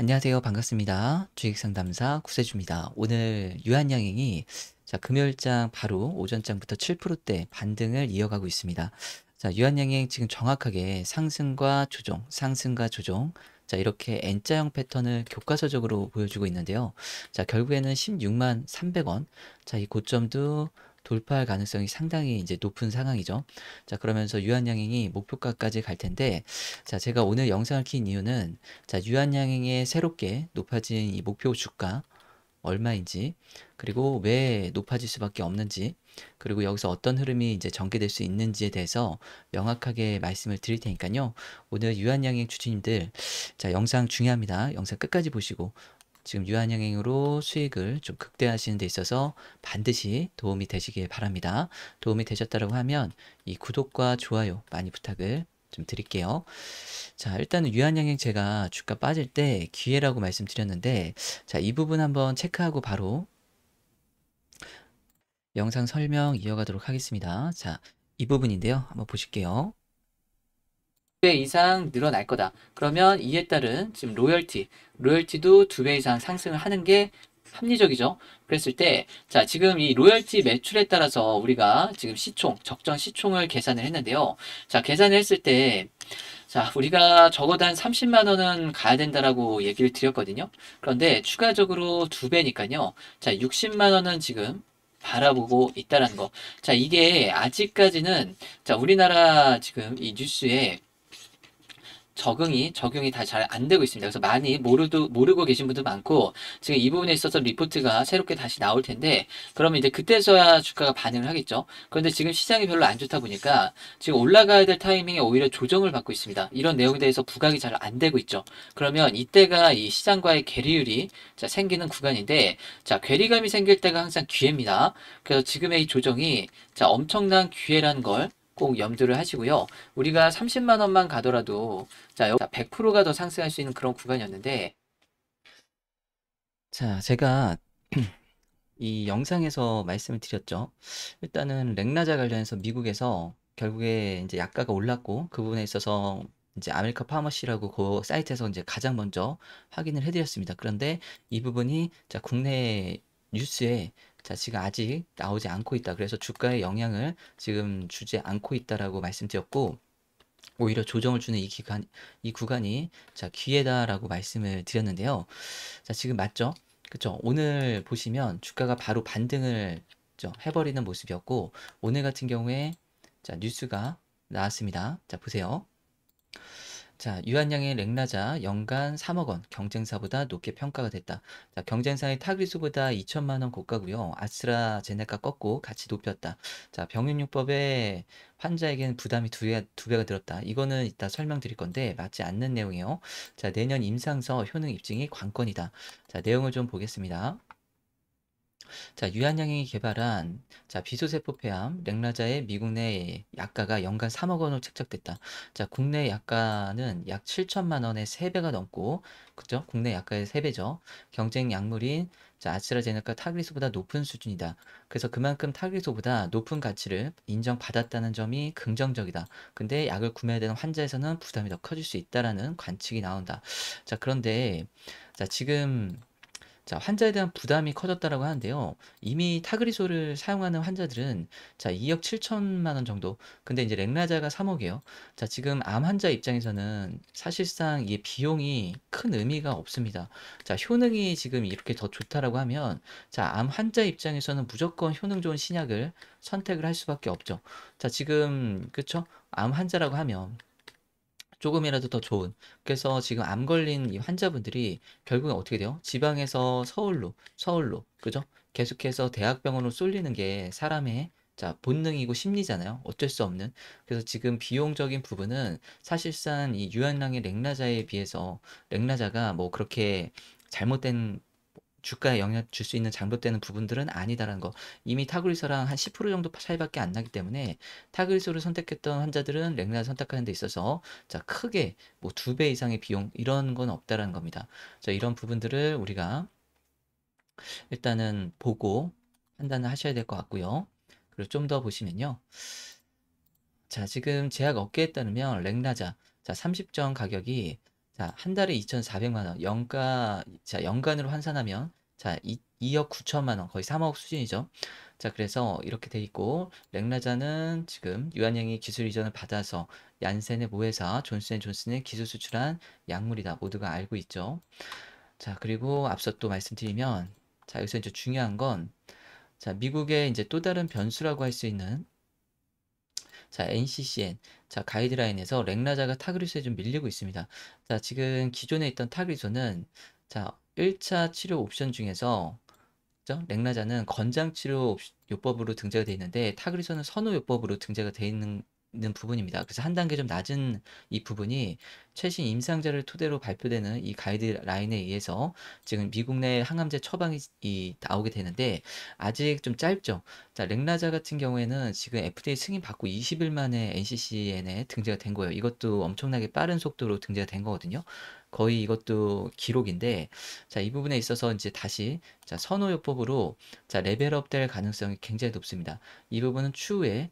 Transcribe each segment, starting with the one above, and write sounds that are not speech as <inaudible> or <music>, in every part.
안녕하세요. 반갑습니다. 주식상담사 구세주입니다. 오늘 유한양행이 자, 금요일장 바로 오전장부터 7%대 반등을 이어가고 있습니다. 자, 유한양행 지금 정확하게 상승과 조정, 상승과 조정, 자, 이렇게 N자형 패턴을 교과서적으로 보여주고 있는데요. 자, 결국에는 16만 300원. 자, 이 고점도 돌파할 가능성이 상당히 이제 높은 상황이죠. 자, 그러면서 유한양행이 목표가까지 갈 텐데, 자, 제가 오늘 영상을 킨 이유는, 자, 유한양행의 새롭게 높아진 이 목표 주가, 얼마인지 그리고 왜 높아질 수밖에 없는지 그리고 여기서 어떤 흐름이 이제 전개될 수 있는지에 대해서 명확하게 말씀을 드릴 테니까요 오늘 유한양행 주주님들 자 영상 중요합니다 영상 끝까지 보시고 지금 유한양행으로 수익을 좀 극대화하시는 데 있어서 반드시 도움이 되시길 바랍니다. 도움이 되셨다고 하면 이 구독과 좋아요 많이 부탁을 좀 드릴게요. 자, 일단은 유한양행 제가 주가 빠질 때 기회라고 말씀드렸는데, 자, 이 부분 한번 체크하고 바로 영상 설명 이어가도록 하겠습니다. 자, 이 부분인데요. 한번 보실게요. 2배 이상 늘어날 거다. 그러면 이에 따른 지금 로열티, 로열티도 2배 이상 상승을 하는 게 합리적이죠. 그랬을 때, 자, 지금 이 로열티 매출에 따라서 우리가 지금 시총, 적정 시총을 계산을 했는데요. 자, 계산을 했을 때, 자, 우리가 적어도 한 30만원은 가야 된다라고 얘기를 드렸거든요. 그런데 추가적으로 2 배니까요. 자, 60만원은 지금 바라보고 있다는 라 거. 자, 이게 아직까지는, 자, 우리나라 지금 이 뉴스에 적응이 적용이 다 잘 안 되고 있습니다. 그래서 많이 모르도 모르고 계신 분도 많고 지금 이 부분에 있어서 리포트가 새롭게 다시 나올 텐데 그러면 이제 그때서야 주가가 반응을 하겠죠. 그런데 지금 시장이 별로 안 좋다 보니까 지금 올라가야 될 타이밍에 오히려 조정을 받고 있습니다. 이런 내용에 대해서 부각이 잘 안 되고 있죠. 그러면 이때가 이 시장과의 괴리율이 자, 생기는 구간인데 자 괴리감이 생길 때가 항상 기회입니다. 그래서 지금의 이 조정이 자 엄청난 기회라는 걸꼭 염두를 하시고요. 우리가 30만 원만 가더라도 자 100%가 더 상승할 수 있는 그런 구간이었는데 자 제가 <clears throat> 이 영상에서 말씀을 드렸죠. 일단은 렉나자 관련해서 미국에서 결국에 이제 약가가 올랐고 그 부분에 있어서 이제 아메리카 파머시라고 그 사이트에서 이제 가장 먼저 확인을 해드렸습니다. 그런데 이 부분이 자 국내 뉴스에 자, 지금 아직 나오지 않고 있다. 그래서 주가에 영향을 지금 주지 않고 있다라고 말씀드렸고, 오히려 조정을 주는 이 기간, 이 구간이 자, 기회다라고 말씀을 드렸는데요. 자, 지금 맞죠? 그쵸? 오늘 보시면 주가가 바로 반등을 그쵸? 해버리는 모습이었고, 오늘 같은 경우에 자, 뉴스가 나왔습니다. 자, 보세요. 자, 유한양의 랭라자 연간 3억 원 경쟁사보다 높게 평가가 됐다. 자, 경쟁사의 타그리수보다 2천만 원 고가고요. 아스트라제네카 꺾고 같이 높였다. 자, 병용요법에환자에게는 부담이 두, 배, 두 배가 들었다. 이거는 이따 설명드릴 건데 맞지 않는 내용이에요. 자, 내년 임상서 효능 입증이 관건이다. 자, 내용을 좀 보겠습니다. 자, 유한양이 개발한 자, 비소세포폐암 렉라자의 미국 내 약가가 연간 3억 원으로 책정됐다. 자, 국내 약가는 약 7천만 원의 3배가 넘고 그죠? 국내 약가의 3배죠. 경쟁 약물인 자, 아스트라제네카 타그리소보다 높은 수준이다. 그래서 그만큼 타그리소보다 높은 가치를 인정받았다는 점이 긍정적이다. 근데 약을 구매해야 되는 환자에서는 부담이 더 커질 수 있다라는 관측이 나온다. 자, 그런데 자, 지금 자, 환자에 대한 부담이 커졌다라고 하는데요. 이미 타그리솔을 사용하는 환자들은 자, 2억 7천만 원 정도. 근데 이제 렉라자가 3억이에요. 자, 지금 암 환자 입장에서는 사실상 이 비용이 큰 의미가 없습니다. 자, 효능이 지금 이렇게 더 좋다라고 하면 자, 암 환자 입장에서는 무조건 효능 좋은 신약을 선택을 할 수밖에 없죠. 자, 지금 그쵸? 암 환자라고 하면 조금이라도 더 좋은. 그래서 지금 암 걸린 이 환자분들이 결국엔 어떻게 돼요? 지방에서 서울로, 서울로, 그죠? 계속해서 대학병원으로 쏠리는 게 사람의 자, 본능이고 심리잖아요. 어쩔 수 없는. 그래서 지금 비용적인 부분은 사실상 이 유한량의 렉라자에 비해서 렉라자가 뭐 그렇게 잘못된 주가에 영향 줄 수 있는 장벽되는 부분들은 아니다라는 거. 이미 타그리서랑 한 10% 정도 차이밖에 안 나기 때문에 타그리서를 선택했던 환자들은 렉나를 선택하는 데 있어서 자 크게 뭐 두 배 이상의 비용 이런 건 없다라는 겁니다. 자 이런 부분들을 우리가 일단은 보고 판단을 하셔야 될 것 같고요. 그리고 좀 더 보시면요. 자 지금 제약 업계에 따르면 렉나자 자3 0점 가격이 자, 한 달에 2,400만 원. 연가 자, 연간으로 환산하면 자, 2, 2억 9천만 원. 거의 3억 수준이죠. 자, 그래서 이렇게 돼 있고 렉나자는 지금 유한양이 기술 이전을 받아서 얀센의 모회사 존슨앤존슨의 기술 수출한 약물이다. 모두가 알고 있죠. 자, 그리고 앞서 또 말씀드리면 자, 여기서 이제 중요한 건 자, 미국의 이제 또 다른 변수라고 할 수 있는 자, NCCN. 자, 가이드라인에서 렉라자가 타그리소에 좀 밀리고 있습니다. 자, 지금 기존에 있던 타그리소는 자, 1차 치료 옵션 중에서 그죠? 렉라자는 권장 치료 요법으로 등재가 되어 있는데 타그리소는 선호 요법으로 등재가 되어 있는 있는 부분입니다. 그래서 한 단계 좀 낮은 이 부분이 최신 임상자를 토대로 발표되는 이 가이드라인에 의해서 지금 미국 내 항암제 처방이 이, 나오게 되는데 아직 좀 짧죠. 자, 렉라자 같은 경우에는 지금 FDA 승인 받고 20일 만에 NCCN에 등재가 된 거예요. 이것도 엄청나게 빠른 속도로 등재가 된 거거든요. 거의 이것도 기록인데 자 이 부분에 있어서 이제 다시 자 선호요법으로 자 레벨업 될 가능성이 굉장히 높습니다 이 부분은 추후에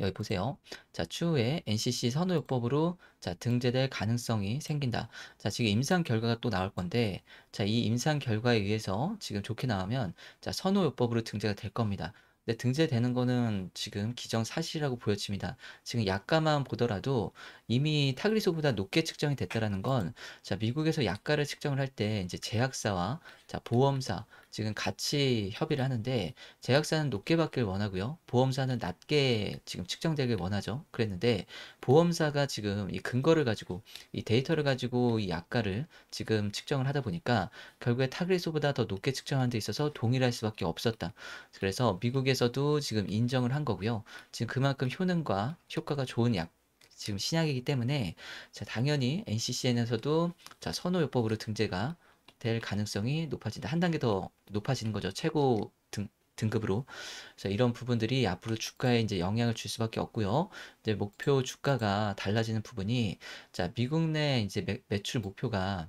여기 보세요. 자, 추후에 NCC 선호요법으로 자, 등재될 가능성이 생긴다. 자, 지금 임상 결과가 또 나올 건데, 자, 이 임상 결과에 의해서 지금 좋게 나오면 자, 선호요법으로 등재가 될 겁니다. 근데 등재되는 거는 지금 기정사실이라고 보여집니다. 지금 약가만 보더라도 이미 타그리소보다 높게 측정이 됐다라는 건 자, 미국에서 약가를 측정을 할 때 이제 제약사와 자, 보험사 지금 같이 협의를 하는데 제약사는 높게 받길 원하고요. 보험사는 낮게 지금 측정되길 원하죠. 그랬는데 보험사가 지금 이 근거를 가지고 이 데이터를 가지고 이 약가를 지금 측정을 하다 보니까 결국에 타그리소보다 더 높게 측정하는 데 있어서 동일할 수밖에 없었다. 그래서 미국에서도 지금 인정을 한 거고요. 지금 그만큼 효능과 효과가 좋은 약 지금 신약이기 때문에 자, 당연히 NCCN에서도 자, 선호요법으로 등재가 될 가능성이 높아진다. 한 단계 더 높아지는 거죠. 최고 등, 등급으로. 그래서 이런 부분들이 앞으로 주가에 이제 영향을 줄 수밖에 없고요. 이제 목표 주가가 달라지는 부분이 자, 미국 내 이제 매, 매출 목표가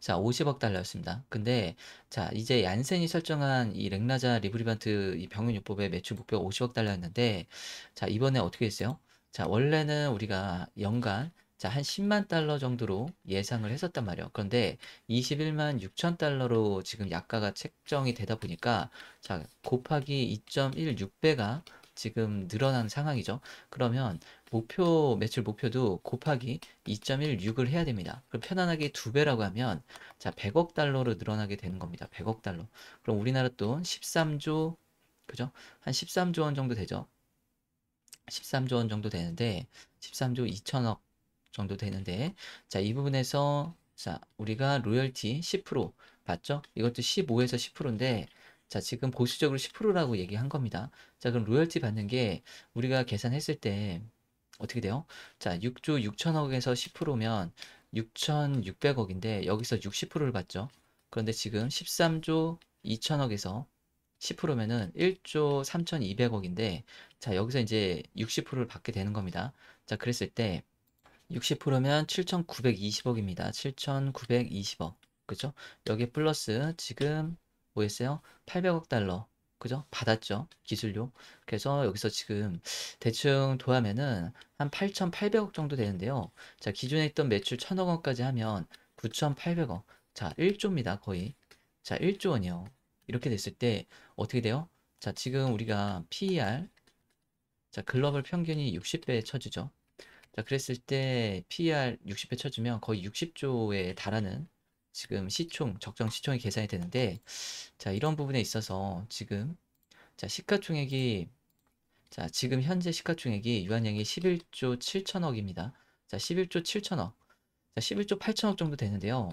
자, 50억 달러였습니다. 근데 자, 이제 얀센이 설정한 이 렉나자 리브리반트 이 병원요법의 매출 목표가 50억 달러였는데 자, 이번에 어떻게 했어요? 자, 원래는 우리가 연간 자, 한 10만 달러 정도로 예상을 했었단 말이에요. 그런데 21만 6천 달러로 지금 약가가 책정이 되다 보니까 자, 곱하기 2.16배가 지금 늘어난 상황이죠. 그러면 목표 매출 목표도 곱하기 2.16을 해야 됩니다. 그럼 편안하게 두 배라고 하면 자 100억 달러로 늘어나게 되는 겁니다. 100억 달러. 그럼 우리나라 돈 13조 그죠? 한 13조 원 정도 되죠. 13조 원 정도 되는데 13조 2천억 정도 되는데 자 이 부분에서 자 우리가 로열티 10% 봤죠? 이것도 15에서 10%인데 자 지금 보수적으로 10%라고 얘기한 겁니다. 자 그럼 로열티 받는 게 우리가 계산했을 때 어떻게 돼요? 자 6조 6천억에서 10%면 6,600억인데 여기서 60%를 받죠. 그런데 지금 13조 2천억에서 10%면은 1조 3,200억인데 자 여기서 이제 60%를 받게 되는 겁니다. 자 그랬을 때 60%면 7,920억입니다. 7,920억. 그죠? 여기 플러스 지금 뭐 했어요? 800억 달러. 그죠? 받았죠. 기술료. 그래서 여기서 지금 대충 도하면은 한 8,800억 정도 되는데요. 자, 기존에 있던 매출 1,000억 원까지 하면 9,800억. 자, 1조입니다. 거의. 자, 1조 원이요. 이렇게 됐을 때 어떻게 돼요? 자, 지금 우리가 PER 자, 글로벌 평균이 60배에 처지죠 자, 그랬을 때 PER 60배 쳐주면 거의 60조에 달하는 지금 시총, 적정 시총이 계산이 되는데, 자, 이런 부분에 있어서 지금, 자, 시가총액이, 자, 지금 현재 시가총액이 유한양이 11조 7천억입니다. 자, 11조 7천억. 자, 11조 8천억 정도 되는데요.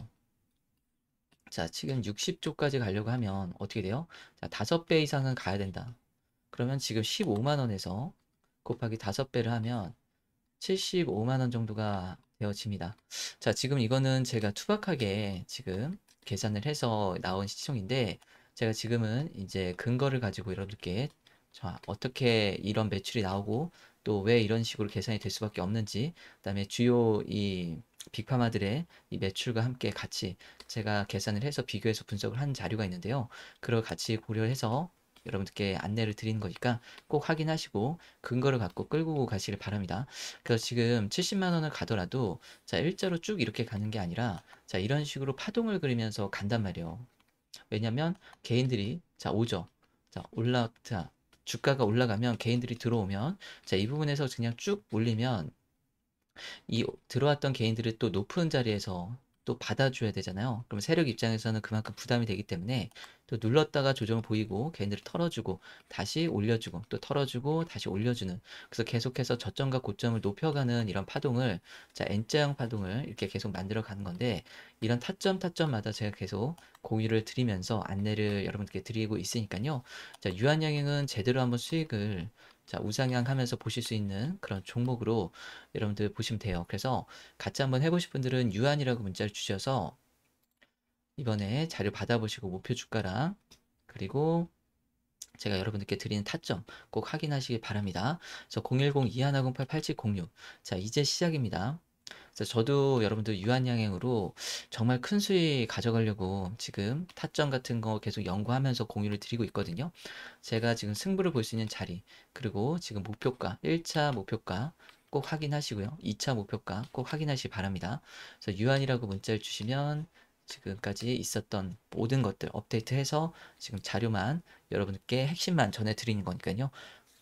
자, 지금 60조까지 가려고 하면 어떻게 돼요? 자, 5배 이상은 가야 된다. 그러면 지금 15만원에서 곱하기 5배를 하면 75만원 정도가 되어집니다. 자, 지금 이거는 제가 투박하게 지금 계산을 해서 나온 시총인데, 제가 지금은 이제 근거를 가지고 여러분께 자, 어떻게 이런 매출이 나오고, 또 왜 이런 식으로 계산이 될 수밖에 없는지, 그 다음에 주요 이 빅파마들의 이 매출과 함께 같이 제가 계산을 해서 비교해서 분석을 한 자료가 있는데요. 그걸 같이 고려해서 여러분들께 안내를 드리는 거니까 꼭 확인하시고 근거를 갖고 끌고 가시길 바랍니다. 그래서 지금 70만 원을 가더라도 자 일자로 쭉 이렇게 가는 게 아니라 자 이런 식으로 파동을 그리면서 간단 말이에요. 왜냐면 개인들이 자 오죠. 자 올라 자 주가가 올라가면 개인들이 들어오면 자 이 부분에서 그냥 쭉 올리면 이 들어왔던 개인들이 또 높은 자리에서 또 받아줘야 되잖아요. 그럼 세력 입장에서는 그만큼 부담이 되기 때문에 또 눌렀다가 조정을 보이고 걔네를 털어주고 다시 올려주고 또 털어주고 다시 올려주는 그래서 계속해서 저점과 고점을 높여가는 이런 파동을 자 N자형 파동을 이렇게 계속 만들어 가는 건데 이런 타점 타점마다 제가 계속 공유를 드리면서 안내를 여러분께 드리고 있으니까요. 자 유한양행은 제대로 한번 수익을 자, 우상향 하면서 보실 수 있는 그런 종목으로 여러분들 보시면 돼요. 그래서 같이 한번 해보실 분들은 유한이라고 문자를 주셔서 이번에 자료 받아보시고 목표 주가랑 그리고 제가 여러분들께 드리는 타점 꼭확인하시길 바랍니다. 그래서 010-2108-8706. 자, 이제 시작입니다. 그래서 저도 여러분들 유한양행으로 정말 큰 수익 가져가려고 지금 타점 같은 거 계속 연구하면서 공유를 드리고 있거든요. 제가 지금 승부를 볼 수 있는 자리 그리고 지금 목표가 1차 목표가 꼭 확인하시고요. 2차 목표가 꼭 확인하시기 바랍니다. 그래서 유한이라고 문자를 주시면 지금까지 있었던 모든 것들 업데이트해서 지금 자료만 여러분께 핵심만 전해드리는 거니까요.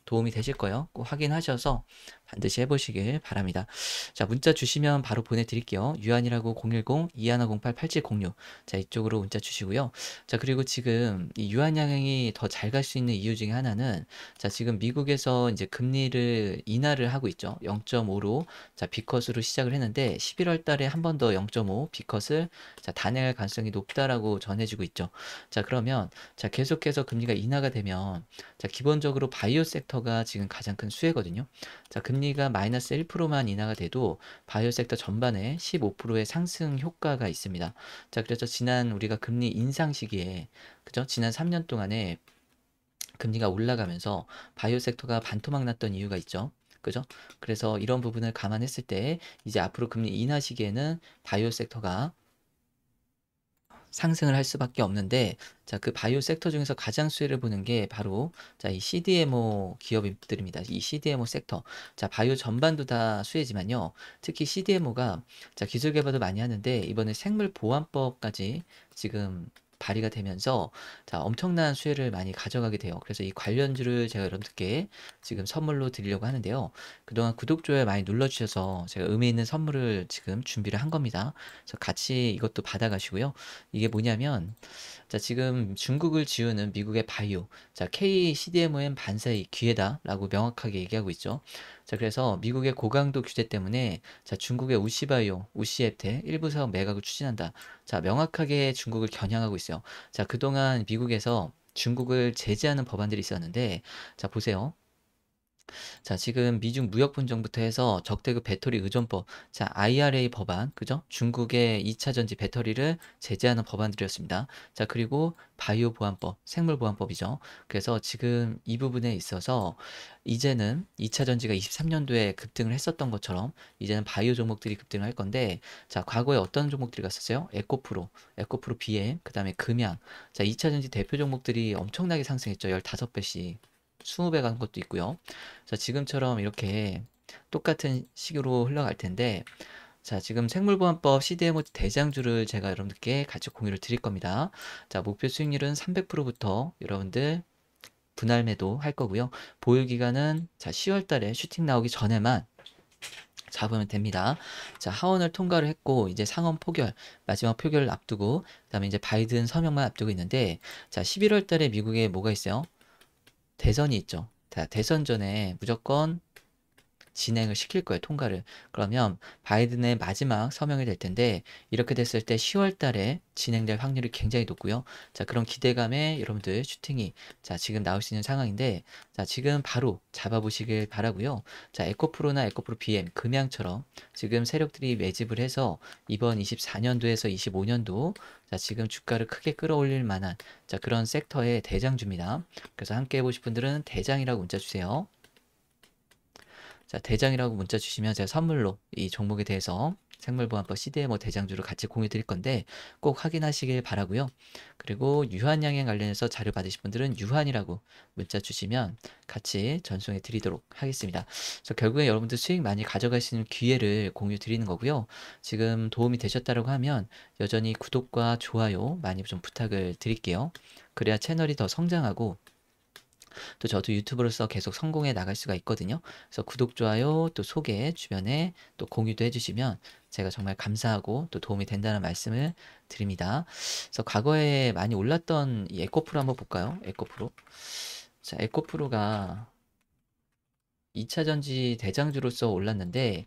도움이 되실 거예요. 꼭 확인하셔서 반드시 해보시길 바랍니다. 자, 문자 주시면 바로 보내드릴게요. 유한이라고 010-2108-8706. 자, 이쪽으로 문자 주시고요. 자, 그리고 지금 이 유한 양행이 더 잘 갈 수 있는 이유 중에 하나는 자, 지금 미국에서 이제 금리를 인하를 하고 있죠. 0.5로 자, 비컷으로 시작을 했는데 11월 달에 한 번 더 0.5 비컷을 자, 단행할 가능성이 높다라고 전해지고 있죠. 자, 그러면 자, 계속해서 금리가 인하가 되면 자, 기본적으로 바이오 섹터가 지금 가장 큰 수혜거든요. 자, 금리 금리가 마이너스 1%만 인하가 돼도 바이오 섹터 전반에 15%의 상승 효과가 있습니다. 자, 그래서 지난 우리가 금리 인상 시기에 그죠? 지난 3년 동안에 금리가 올라가면서 바이오 섹터가 반토막 났던 이유가 있죠. 그죠? 그래서 이런 부분을 감안했을 때 이제 앞으로 금리 인하 시기에는 바이오 섹터가 상승을 할 수밖에 없는데 자 그 바이오 섹터 중에서 가장 수혜를 보는 게 바로 자 이 CDMO 기업들입니다. 이 CDMO 섹터 자 바이오 전반도 다 수혜지만요. 특히 CDMO가 자 기술 개발도 많이 하는데 이번에 생물 보안법까지 지금 발휘가 되면서 자, 엄청난 수혜를 많이 가져가게 돼요. 그래서 이 관련주를 제가 여러분들께 지금 선물로 드리려고 하는데요. 그동안 구독, 좋아요 많이 눌러주셔서 제가 의미 있는 선물을 지금 준비를 한 겁니다. 그래서 같이 이것도 받아가시고요. 이게 뭐냐면 자, 지금 중국을 지우는 미국의 바이오, 자, k c d m m 반사의 기회다라고 명확하게 얘기하고 있죠. 자, 그래서 미국의 고강도 규제 때문에 자, 중국의 우시바이오, 우시앱테 일부 사업 매각을 추진한다. 자, 명확하게 중국을 겨냥하고 있어요. 자, 그동안 미국에서 중국을 제재하는 법안들이 있었는데 자, 보세요. 자, 지금 미중 무역 분쟁부터 해서 적대급 배터리 의존법, 자, IRA 법안, 그죠? 중국의 2차 전지 배터리를 제재하는 법안들이었습니다. 자, 그리고 바이오 보안법, 생물 보안법이죠. 그래서 지금 이 부분에 있어서 이제는 2차 전지가 23년도에 급등을 했었던 것처럼 이제는 바이오 종목들이 급등을 할 건데 자, 과거에 어떤 종목들이 갔었어요? 에코프로, 에코프로 BM, 그다음에 금양. 자, 2차 전지 대표 종목들이 엄청나게 상승했죠. 15배씩. 20배 간 것도 있고요. 자, 지금처럼 이렇게 똑같은 식으로 흘러갈 텐데 자, 지금 생물보안법 CDMO 대장주를 제가 여러분들께 같이 공유를 드릴 겁니다. 자, 목표 수익률은 300%부터 여러분들 분할 매도 할 거고요. 보유 기간은 자, 10월 달에 슈팅 나오기 전에만 잡으면 됩니다. 자, 하원을 통과를 했고 이제 상원 포결, 마지막 표결을 앞두고 그다음에 이제 바이든 서명만 앞두고 있는데 자, 11월 달에 미국에 뭐가 있어요? 대선이 있죠. 대선 전에 무조건 진행을 시킬 거예요. 통과를. 그러면 바이든의 마지막 서명이 될 텐데 이렇게 됐을 때 10월 달에 진행될 확률이 굉장히 높고요. 자, 그런 기대감에 여러분들 슈팅이 자, 지금 나올 수 있는 상황인데 자, 지금 바로 잡아 보시길 바라고요. 자, 에코프로나 에코프로 BM 금양처럼 지금 세력들이 매집을 해서 이번 24년도에서 25년도 자, 지금 주가를 크게 끌어올릴 만한 자, 그런 섹터의 대장주입니다. 그래서 함께 해보실 분들은 대장이라고 문자 주세요. 자, 대장이라고 문자 주시면 제가 선물로 이 종목에 대해서 생물보안법 CDMO 뭐 대장주를 같이 공유 드릴 건데 꼭 확인하시길 바라고요. 그리고 유한양행 관련해서 자료 받으실 분들은 유한이라고 문자 주시면 같이 전송해 드리도록 하겠습니다. 그래서 결국에 여러분들 수익 많이 가져갈 수 있는 기회를 공유 드리는 거고요. 지금 도움이 되셨다고 하면 여전히 구독과 좋아요 많이 좀 부탁을 드릴게요. 그래야 채널이 더 성장하고 또 저도 유튜브로서 계속 성공해 나갈 수가 있거든요. 그래서 구독, 좋아요, 또 소개, 주변에 또 공유도 해주시면 제가 정말 감사하고 또 도움이 된다는 말씀을 드립니다. 그래서 과거에 많이 올랐던 이 에코프로 한번 볼까요? 에코프로. 자, 에코프로가 2차 전지 대장주로서 올랐는데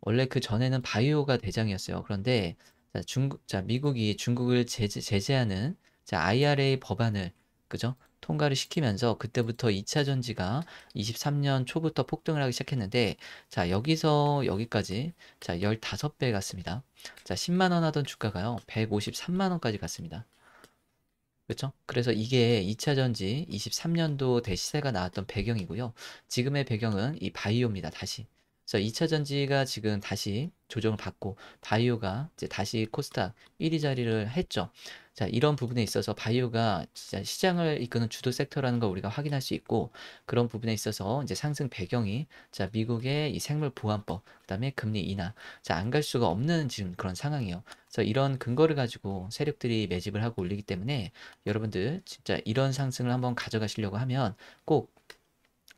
원래 그 전에는 바이오가 대장이었어요. 그런데 자, 중국, 자, 미국이 중국을 제재, 제재하는 자, IRA 법안을 그죠? 통과를 시키면서 그때부터 2차 전지가 23년 초부터 폭등을 하기 시작했는데 자 여기서 여기까지 자 15배 갔습니다. 자 10만원 하던 주가가요 153만원까지 갔습니다. 그렇죠? 그래서 이게 2차 전지 23년도 대시세가 나왔던 배경이고요. 지금의 배경은 이 바이오입니다. 다시 그래서 2차 전지가 지금 다시 조정을 받고 바이오가 이제 다시 코스닥 1위 자리를 했죠. 자, 이런 부분에 있어서 바이오가 진짜 시장을 이끄는 주도 섹터라는 걸 우리가 확인할 수 있고 그런 부분에 있어서 이제 상승 배경이 자, 미국의 이 생물 보안법, 그다음에 금리 인하. 자, 안 갈 수가 없는 지금 그런 상황이에요. 그래서 이런 근거를 가지고 세력들이 매집을 하고 올리기 때문에 여러분들 진짜 이런 상승을 한번 가져가시려고 하면 꼭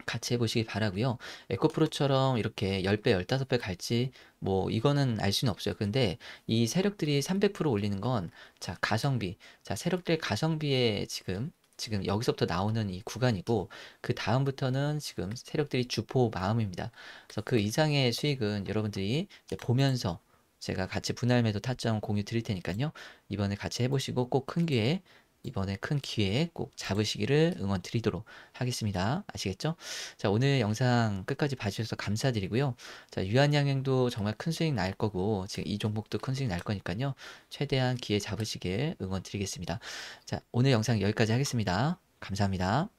같이 해보시기 바라고요. 에코프로처럼 이렇게 10배, 15배 갈지 뭐 이거는 알 수는 없어요. 근데 이 세력들이 300% 올리는 건 자 가성비, 자 세력들의 가성비에 지금 지금 여기서부터 나오는 이 구간이고 그 다음부터는 지금 세력들이 주포 마음입니다. 그래서 그 이상의 수익은 여러분들이 보면서 제가 같이 분할 매도 타점 공유 드릴 테니까요. 이번에 같이 해보시고 꼭 큰 기회에 이번에 큰 기회 꼭 잡으시기를 응원 드리도록 하겠습니다. 아시겠죠? 자, 오늘 영상 끝까지 봐주셔서 감사드리고요. 자, 유한양행도 정말 큰 수익 날 거고, 지금 이 종목도 큰 수익 날 거니까요. 최대한 기회 잡으시길 응원 드리겠습니다. 자, 오늘 영상 여기까지 하겠습니다. 감사합니다.